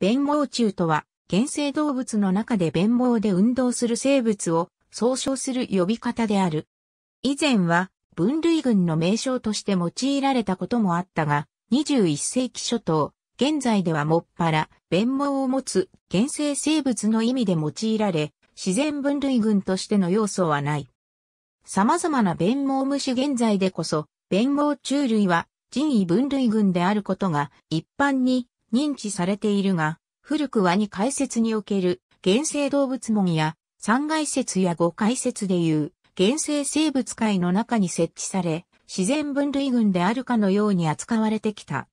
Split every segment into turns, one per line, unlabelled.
弁毛虫とは、原生動物の中で弁毛で運動する生物を総称する呼び方である。以前は分類群の名称として用いられたこともあったが、21世紀初頭、現在ではもっぱら、弁毛を持つ原生生物の意味で用いられ、自然分類群としての要素はない。様々な弁毛虫現在でこそ、弁毛虫類は人為分類群であることが一般に認知されているが、古くワニ解説における原生動物門や三解説や五解説でいう原生生物界の中に設置され、自然分類群であるかのように扱われてきた。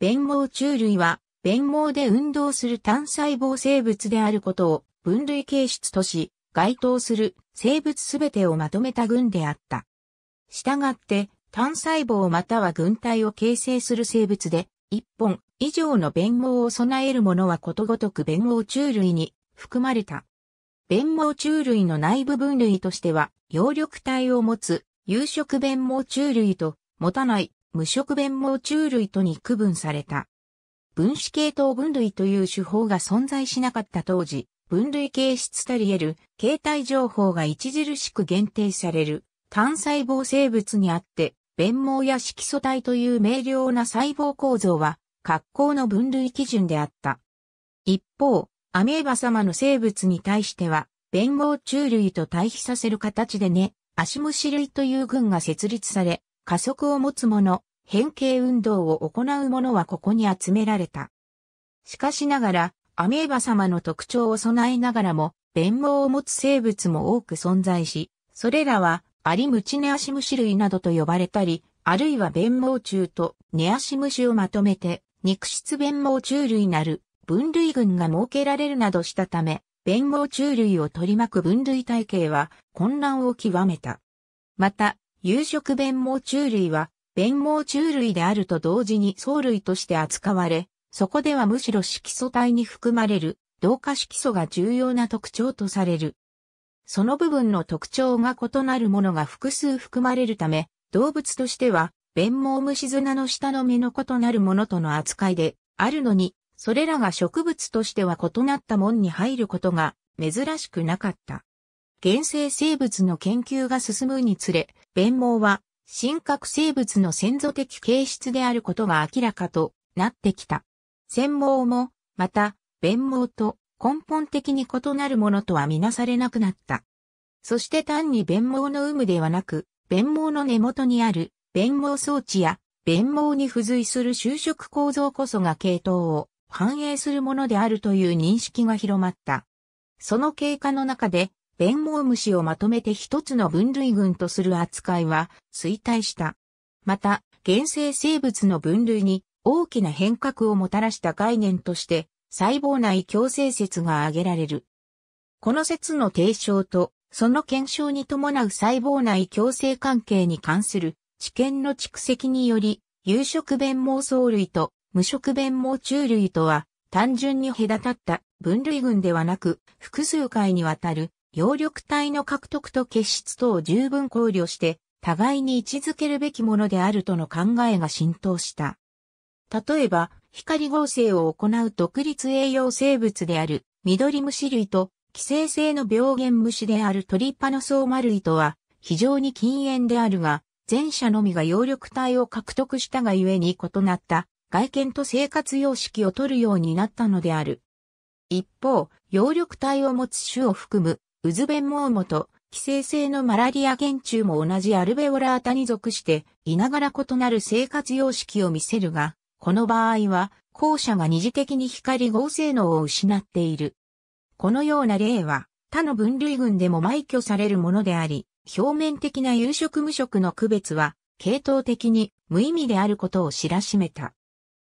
弁毛虫類は、弁毛で運動する単細胞生物であることを分類形質とし、該当する生物すべてをまとめた群であった。したがって、単細胞または群体を形成する生物で、一本以上の弁網を備えるものはことごとく弁網虫類に含まれた。弁網虫類の内部分類としては、葉緑体を持つ、有色弁網虫類と、持たない、無色弁網虫類とに区分された。分子系統分類という手法が存在しなかった当時、分類形質たり得る、形態情報が著しく限定される、単細胞生物にあって、弁毛や色素体という明瞭な細胞構造は格好の分類基準であった。一方、アメーバ様の生物に対しては、弁護虫類と対比させる形でね、足虫類という群が設立され、加速を持つ者、変形運動を行う者はここに集められた。しかしながら、アメーバ様の特徴を備えながらも、弁護を持つ生物も多く存在し、それらは、アリムチネアシムシ類などと呼ばれたり、あるいは弁毛虫とネアシムシをまとめて、肉質弁毛虫類なる分類群が設けられるなどしたため、弁毛虫類を取り巻く分類体系は混乱を極めた。また、有色弁毛虫類は、弁毛虫類であると同時に藻類として扱われ、そこではむしろ色素体に含まれる同化色素が重要な特徴とされる。その部分の特徴が異なるものが複数含まれるため、動物としては弁毛虫砂の下の目の異なるものとの扱いであるのに、それらが植物としては異なった門に入ることが珍しくなかった。原生生物の研究が進むにつれ、弁毛は真核生物の先祖的形質であることが明らかとなってきた。繊毛も、また、弁毛と根本的に異なるものとはみなされなくなった。そして単に弁毛の有無ではなく、弁毛の根元にある弁網装置や弁網に付随する就職構造こそが系統を反映するものであるという認識が広まった。その経過の中で、弁網虫をまとめて一つの分類群とする扱いは衰退した。また、原生生物の分類に大きな変革をもたらした概念として、細胞内共生説が挙げられる。この説の提唱と、その検証に伴う細胞内共生関係に関する知見の蓄積により、有色弁毛藻類と無色弁毛虫類とは単純に隔たった分類群ではなく、複数回にわたる葉緑体の獲得と結質等を十分考慮して、互いに位置づけるべきものであるとの考えが浸透した。例えば、光合成を行う独立栄養生物である緑虫類と寄生性の病原虫であるトリパノソーマ類とは非常に禁煙であるが、前者のみが葉緑体を獲得したがゆえに異なった外見と生活様式を取るようになったのである。一方、葉緑体を持つ種を含む、ウズベンモウモと、寄生性のマラリア原虫も同じアルベオラータに属して、いながら異なる生活様式を見せるが、この場合は、後者が二次的に光合成能を失っている。このような例は、他の分類群でも埋挙されるものであり、表面的な有色無色の区別は、系統的に無意味であることを知らしめた。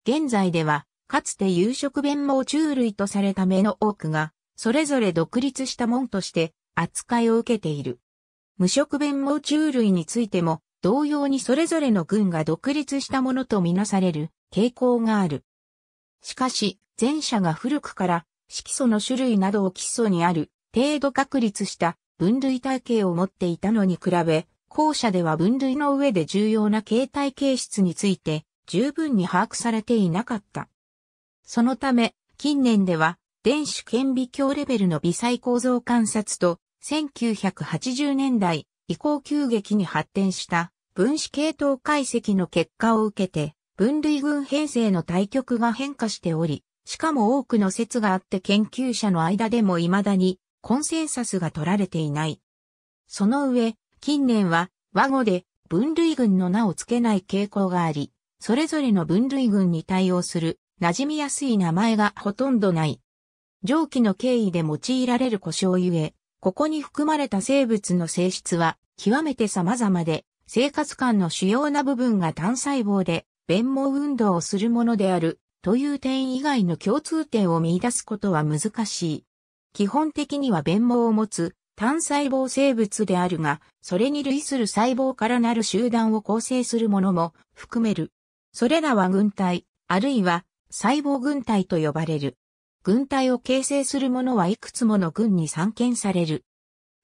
現在では、かつて有色弁毛虫類とされた目の多くが、それぞれ独立した門として扱いを受けている。無色弁毛虫類についても、同様にそれぞれの群が独立したものとみなされる傾向がある。しかし、前者が古くから色素の種類などを基礎にある程度確立した分類体系を持っていたのに比べ、後者では分類の上で重要な形態形質について十分に把握されていなかった。そのため、近年では電子顕微鏡レベルの微細構造観察と1980年代以降急激に発展した分子系統解析の結果を受けて分類群編成の対局が変化しており、しかも多くの説があって研究者の間でも未だにコンセンサスが取られていない。その上、近年は和語で分類群の名を付けない傾向があり、それぞれの分類群に対応する馴染みやすい名前がほとんどない。上記の経緯で用いられる故障ゆえ、ここに含まれた生物の性質は極めて様々で、生活感の主要な部分が単細胞で、弁毛運動をするものであるという点以外の共通点を見出すことは難しい。基本的には弁毛を持つ単細胞生物であるが、それに類する細胞からなる集団を構成するものも含める。それらは軍隊、あるいは細胞軍隊と呼ばれる。軍隊を形成するものはいくつもの軍に散見される。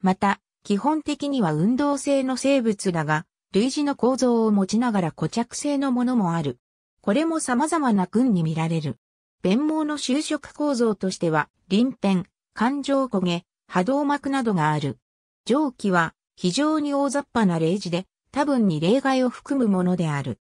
また、基本的には運動性の生物だが、類似の構造を持ちながら固着性のものもある。これも様々な群に見られる。弁毛の就職構造としては、鱗片、感情焦げ、波動膜などがある。蒸気は非常に大雑把な例示で多分に例外を含むものである。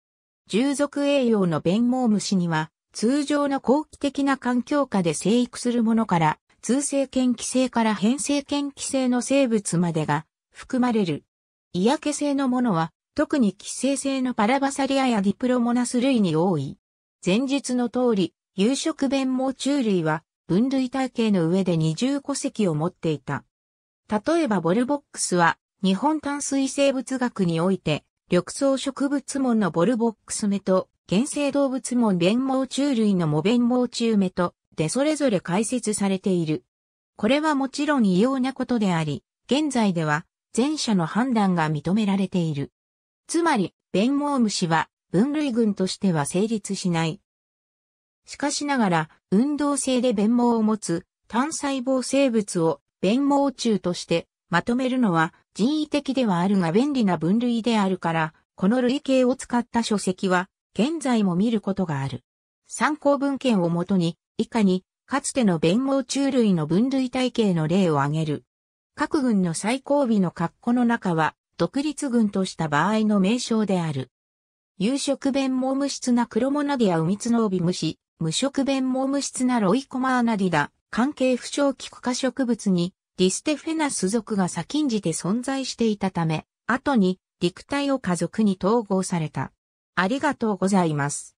従属栄養の弁毛虫には通常の後期的な環境下で生育するものから通性嫌規制から変性嫌規制の生物までが含まれる。嫌気性のものは特に寄生性のパラバサリアやディプロモナス類に多い。前述の通り、有色弁毛虫類は分類体系の上で二重戸籍を持っていた。例えばボルボックスは、日本炭水生物学において、緑草植物門のボルボックス目と、原生動物門弁毛虫類のモ弁毛虫目と、でそれぞれ解説されている。これはもちろん異様なことであり、現在では、前者の判断が認められている。つまり、弁毛虫は、分類群としては成立しない。しかしながら、運動性で弁毛を持つ単細胞生物を弁毛虫としてまとめるのは人為的ではあるが便利な分類であるから、この類型を使った書籍は現在も見ることがある。参考文献をもとに、以下に、かつての弁毛虫類の分類体系の例を挙げる。各群の最後尾の括弧の中は、独立群とした場合の名称である。有色弁毛無質なクロモナディアウミツノオビムシ、無色弁も無質なロイコマーナディダ、関係不詳菊化植物に、ディステフェナス属が先んじて存在していたため、後に、陸体を家族に統合された。ありがとうございます。